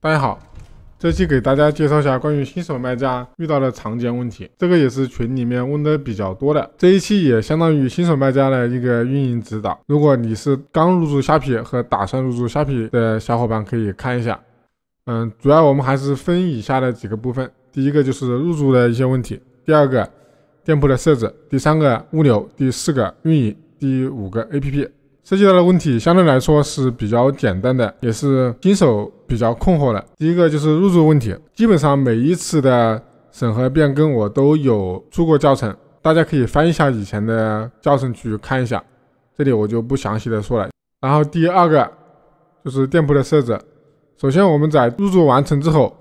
大家好，这期给大家介绍一下关于新手卖家遇到的常见问题，这个也是群里面问的比较多的。这一期也相当于新手卖家的一个运营指导，如果你是刚入驻虾皮和打算入驻虾皮的小伙伴可以看一下。嗯，主要我们还是分以下的几个部分，第一个就是入驻的一些问题，第二个店铺的设置，第三个物流，第四个运营，第五个 APP。涉及到的问题相对来说是比较简单的，也是新手比较困惑的。第一个就是入驻问题，基本上每一次的审核变更我都有出过教程，大家可以翻一下以前的教程去看一下，这里我就不详细的说了。然后第二个就是店铺的设置，首先我们在入驻完成之后，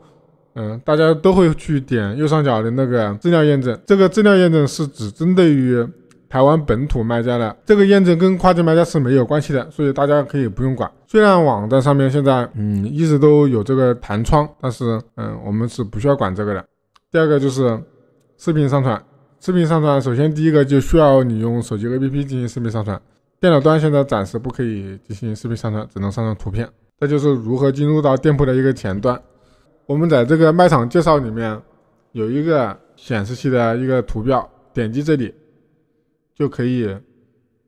嗯，大家都会去点右上角的那个资料验证，这个资料验证是只针对于。台湾本土卖家的这个验证跟跨境卖家是没有关系的，所以大家可以不用管。虽然网站上面现在嗯一直都有这个弹窗，但是嗯我们是不需要管这个的。第二个就是视频上传，视频上传首先第一个就需要你用手机 APP 进行视频上传，电脑端现在暂时不可以进行视频上传，只能上传图片。这就是如何进入到店铺的一个前端，我们在这个卖场介绍里面有一个显示器的一个图标，点击这里。就可以，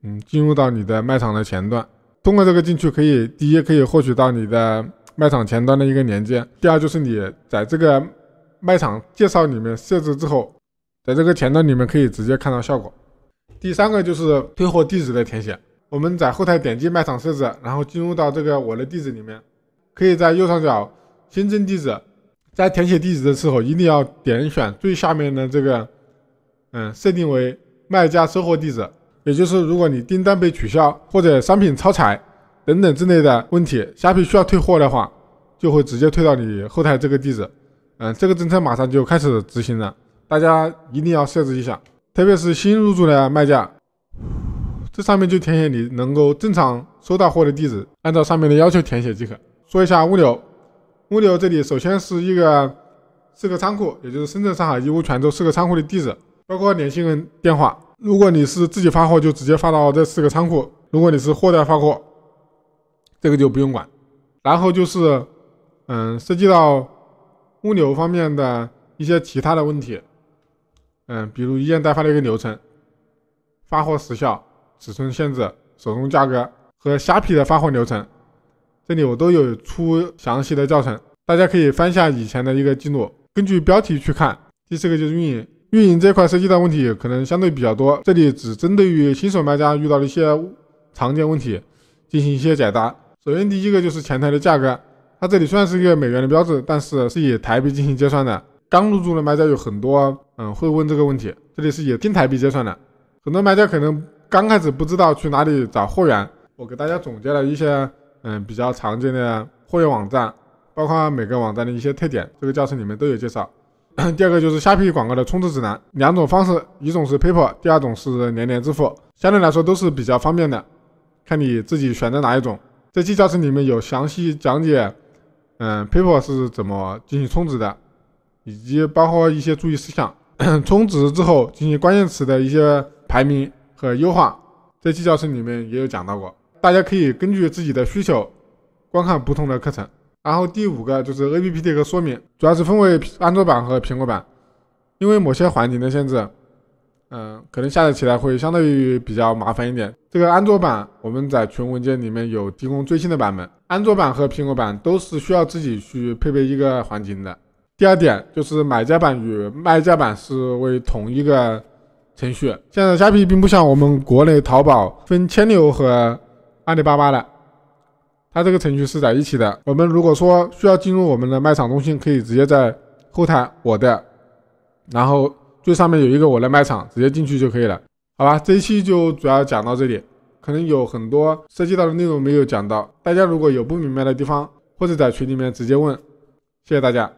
嗯，进入到你的卖场的前端。通过这个进去，可以第一可以获取到你的卖场前端的一个连接，第二就是你在这个卖场介绍里面设置之后，在这个前端里面可以直接看到效果。第三个就是退货地址的填写。我们在后台点击卖场设置，然后进入到这个我的地址里面，可以在右上角新增地址。在填写地址的时候，一定要点选最下面的这个，嗯，设定为。卖家收货地址，也就是如果你订单被取消或者商品超采等等之类的问题，虾皮需要退货的话，就会直接退到你后台这个地址。嗯，这个政策马上就开始执行了，大家一定要设置一下，特别是新入驻的卖家。这上面就填写你能够正常收到货的地址，按照上面的要求填写即可。说一下物流，物流这里首先是一个四个仓库，也就是深圳、上海、义乌、泉州四个仓库的地址。包括联系人电话。如果你是自己发货，就直接发到这四个仓库；如果你是货代发货，这个就不用管。然后就是，嗯，涉及到物流方面的一些其他的问题，嗯，比如一件代发的一个流程、发货时效、尺寸限制、手工价格和虾皮的发货流程，这里我都有出详细的教程，大家可以翻下以前的一个记录，根据标题去看。第四个就是运营。运营这块涉及到问题可能相对比较多，这里只针对于新手卖家遇到的一些常见问题进行一些解答。首先第一个就是前台的价格，它这里虽然是一个美元的标志，但是是以台币进行结算的。刚入驻的卖家有很多，嗯，会问这个问题，这里是以定台币结算的。很多卖家可能刚开始不知道去哪里找货源，我给大家总结了一些，嗯，比较常见的货源网站，包括每个网站的一些特点，这个教程里面都有介绍。第二个就是虾皮广告的充值指南，两种方式，一种是 PayPal，第二种是连连支付，相对来说都是比较方便的，看你自己选择哪一种。在技巧程里面有详细讲解，嗯，PayPal 是怎么进行充值的，以及包括一些注意事项。充值之后进行关键词的一些排名和优化，在技巧程里面也有讲到过，大家可以根据自己的需求观看不同的课程。然后第五个就是 APP 的一个说明，主要是分为安卓版和苹果版，因为某些环境的限制，嗯，可能下载起来会相对于比较麻烦一点。这个安卓版我们在群文件里面有提供最新的版本，安卓版和苹果版都是需要自己去配备一个环境的。第二点就是买家版与卖家版是为同一个程序，现在虾皮并不像我们国内淘宝分千牛和阿里巴巴了。它这个程序是在一起的。我们如果说需要进入我们的卖场中心，可以直接在后台我的，然后最上面有一个我的卖场，直接进去就可以了。好吧，这一期就主要讲到这里，可能有很多涉及到的内容没有讲到。大家如果有不明白的地方，或者在群里面直接问。谢谢大家。